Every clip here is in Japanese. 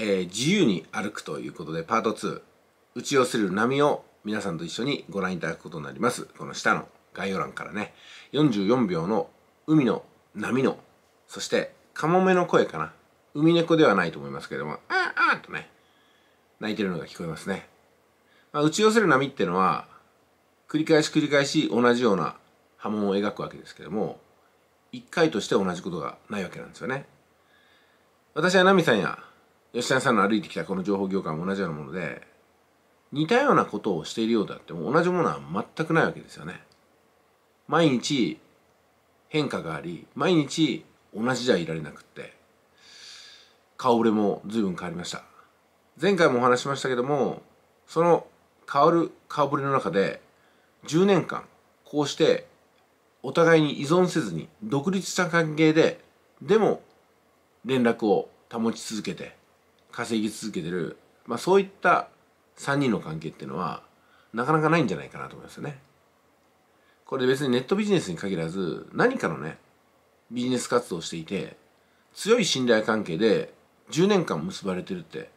えー、自由に歩くということで、パート2、打ち寄せる波を皆さんと一緒にご覧いただくことになります。この下の概要欄からね、44秒の海の波の、そしてカモメの声かな。海猫ではないと思いますけども、あーあーとね、泣いてるのが聞こえますね。まあ、打ち寄せる波ってのは、繰り返し繰り返し同じような波紋を描くわけですけども、一回として同じことがないわけなんですよね。私はナさんや吉田さんの歩いてきたこの情報業界も同じようなもので似たようなことをしているようだっても同じものは全くないわけですよね。毎日変化があり毎日同じじゃいられなくって顔ぶれも随分変わりました。前回もお話しましたけどもその変わる顔ぶれの中で10年間こうしてお互いに依存せずに独立した関係ででも連絡を保ち続けて稼ぎ続けてる、まあ、そういった3人の関係っていうのはなかなかないんじゃないかなと思いますよね。これ別にネットビジネスに限らず何かのねビジネス活動をしていて強い信頼関係で10年間結ばれてるって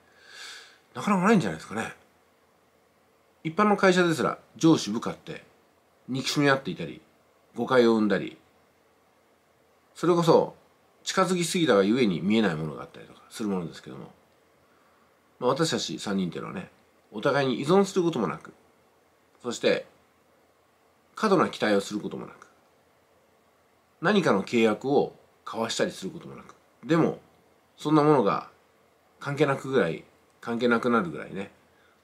なかなかないんじゃないですかね。一般の会社ですら上司部下って憎しみ合っていたり誤解を生んだりそれこそ近づきすぎたがゆえに見えないものがあったりとかするものですけどもまあ、私たち3人っていうのはねお互いに依存することもなくそして過度な期待をすることもなく何かの契約を交わしたりすることもなくでもそんなものが関係なくぐらい関係なくなるぐらいね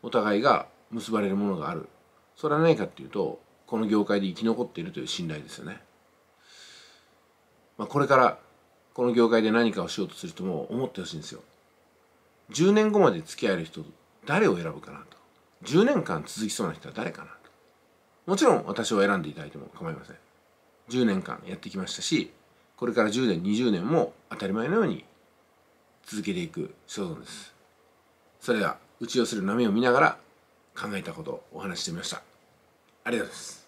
お互いが結ばれるものがあるそれは何かっていうとこの業界で生き残っているという信頼ですよね、まあ、これからこの業界で何かをしようとする人も思ってほしいんですよ10年後まで付き合える人誰を選ぶかなと10年間続きそうな人は誰かなともちろん私を選んでいただいても構いません10年間やってきましたしこれから10年20年も当たり前のように続けていく所存ですそれでは打ち寄せる波を見ながら考えたことをお話ししてみましたありがとうございます